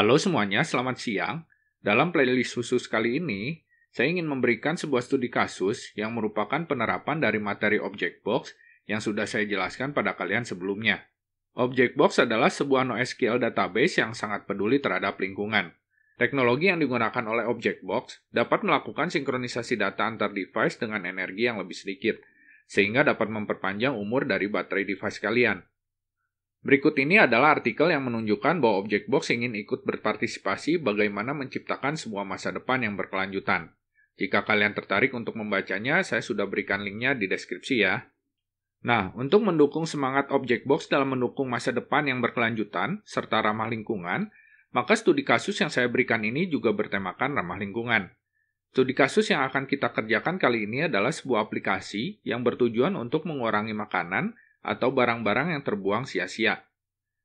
Halo semuanya, selamat siang. Dalam playlist khusus kali ini, saya ingin memberikan sebuah studi kasus yang merupakan penerapan dari materi object box yang sudah saya jelaskan pada kalian sebelumnya. Object box adalah sebuah NoSQL database yang sangat peduli terhadap lingkungan. Teknologi yang digunakan oleh object box dapat melakukan sinkronisasi data antar device dengan energi yang lebih sedikit, sehingga dapat memperpanjang umur dari baterai device kalian. Berikut ini adalah artikel yang menunjukkan bahwa Object Box ingin ikut berpartisipasi bagaimana menciptakan sebuah masa depan yang berkelanjutan. Jika kalian tertarik untuk membacanya, saya sudah berikan linknya di deskripsi ya. Nah, untuk mendukung semangat Object Box dalam mendukung masa depan yang berkelanjutan serta ramah lingkungan, maka studi kasus yang saya berikan ini juga bertemakan ramah lingkungan. Studi kasus yang akan kita kerjakan kali ini adalah sebuah aplikasi yang bertujuan untuk mengurangi makanan atau barang-barang yang terbuang sia-sia.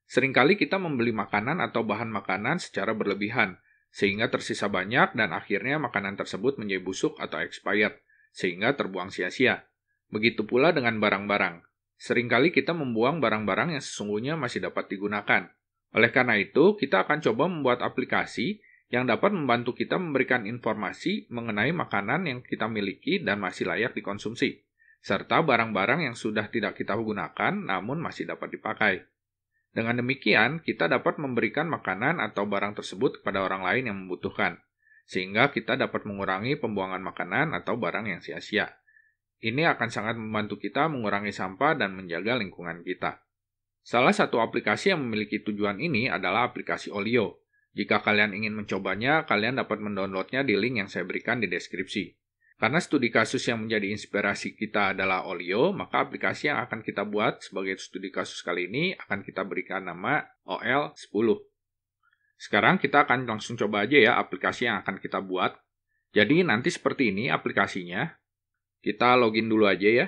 Seringkali kita membeli makanan atau bahan makanan secara berlebihan, sehingga tersisa banyak dan akhirnya makanan tersebut menjadi busuk atau expired, sehingga terbuang sia-sia. Begitu pula dengan barang-barang. Seringkali kita membuang barang-barang yang sesungguhnya masih dapat digunakan. Oleh karena itu, kita akan coba membuat aplikasi yang dapat membantu kita memberikan informasi mengenai makanan yang kita miliki dan masih layak dikonsumsi serta barang-barang yang sudah tidak kita gunakan namun masih dapat dipakai. Dengan demikian, kita dapat memberikan makanan atau barang tersebut kepada orang lain yang membutuhkan, sehingga kita dapat mengurangi pembuangan makanan atau barang yang sia-sia. Ini akan sangat membantu kita mengurangi sampah dan menjaga lingkungan kita. Salah satu aplikasi yang memiliki tujuan ini adalah aplikasi Olio. Jika kalian ingin mencobanya, kalian dapat mendownloadnya di link yang saya berikan di deskripsi. Karena studi kasus yang menjadi inspirasi kita adalah Olio, maka aplikasi yang akan kita buat sebagai studi kasus kali ini akan kita berikan nama OL10. Sekarang kita akan langsung coba aja ya aplikasi yang akan kita buat. Jadi nanti seperti ini aplikasinya. Kita login dulu aja ya.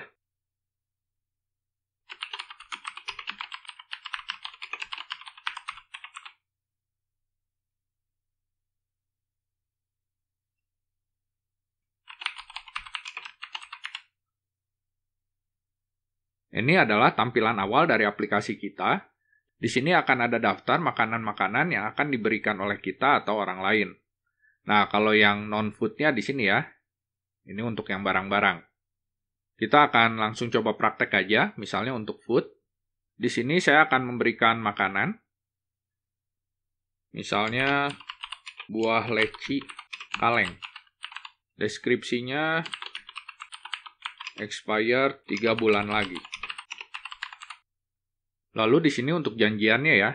Ini adalah tampilan awal dari aplikasi kita. Di sini akan ada daftar makanan-makanan yang akan diberikan oleh kita atau orang lain. Nah, kalau yang non-foodnya di sini ya. Ini untuk yang barang-barang. Kita akan langsung coba praktek aja, misalnya untuk food. Di sini saya akan memberikan makanan. Misalnya buah leci kaleng. Deskripsinya expired 3 bulan lagi. Lalu di sini untuk janjiannya ya.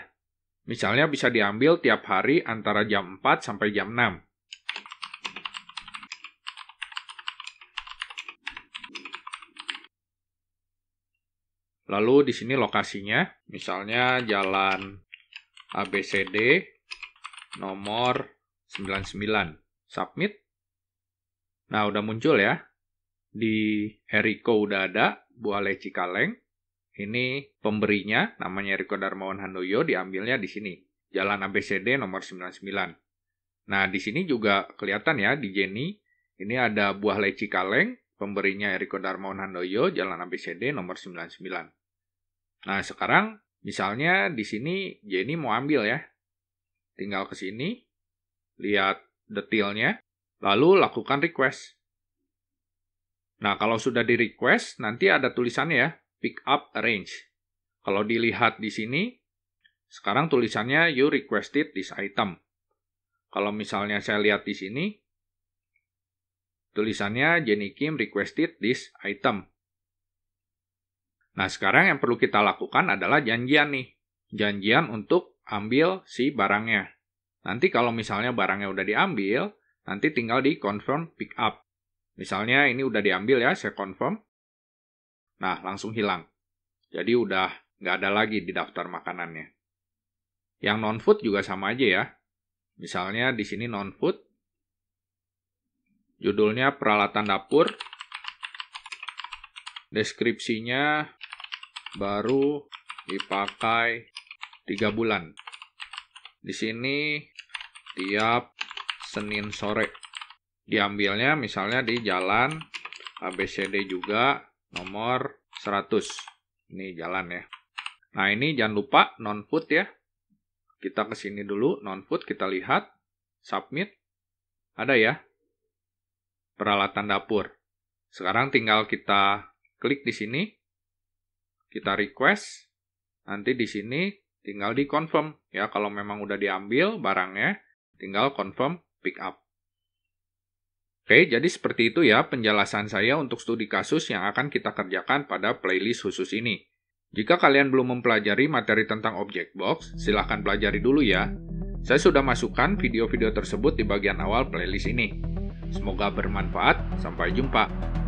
Misalnya bisa diambil tiap hari antara jam 4 sampai jam 6. Lalu di sini lokasinya, misalnya jalan ABCD nomor 99. Submit. Nah, udah muncul ya. Di Eriko udah ada, Bu Ale Cikaleng. Ini pemberinya, namanya Riko Darmawan Handoyo, diambilnya di sini. Jalan ABCD nomor 99. Nah, di sini juga kelihatan ya di Jenny. Ini ada buah leci kaleng, pemberinya Eriko Darmawan Handoyo, Jalan ABCD nomor 99. Nah, sekarang misalnya di sini Jenny mau ambil ya. Tinggal ke sini, lihat detailnya, lalu lakukan request. Nah, kalau sudah di request, nanti ada tulisannya ya, pick up range. Kalau dilihat di sini, sekarang tulisannya you requested this item. Kalau misalnya saya lihat di sini, tulisannya Jenny Kim requested this item. Nah, sekarang yang perlu kita lakukan adalah janjian nih. Janjian untuk ambil si barangnya. Nanti kalau misalnya barangnya udah diambil, nanti tinggal di confirm pick up. Misalnya ini udah diambil ya, saya confirm. Nah, langsung hilang. Jadi udah nggak ada lagi di daftar makanannya. Yang non-food juga sama aja ya. Misalnya di sini non-food, judulnya peralatan dapur, deskripsinya baru dipakai 3 bulan. Di sini tiap Senin sore. Diambilnya misalnya di jalan ABCD juga nomor 100. Ini jalan ya. Nah, ini jangan lupa non-food ya. Kita ke sini dulu, non-food kita lihat. Submit. Ada ya. Peralatan dapur. Sekarang tinggal kita klik di sini. Kita request. Nanti di sini tinggal di confirm. Ya, kalau memang udah diambil barangnya, tinggal confirm pick up. Oke, jadi seperti itu ya penjelasan saya untuk studi kasus yang akan kita kerjakan pada playlist khusus ini. Jika kalian belum mempelajari materi tentang object box, silahkan pelajari dulu ya. Saya sudah masukkan video-video tersebut di bagian awal playlist ini. Semoga bermanfaat, sampai jumpa.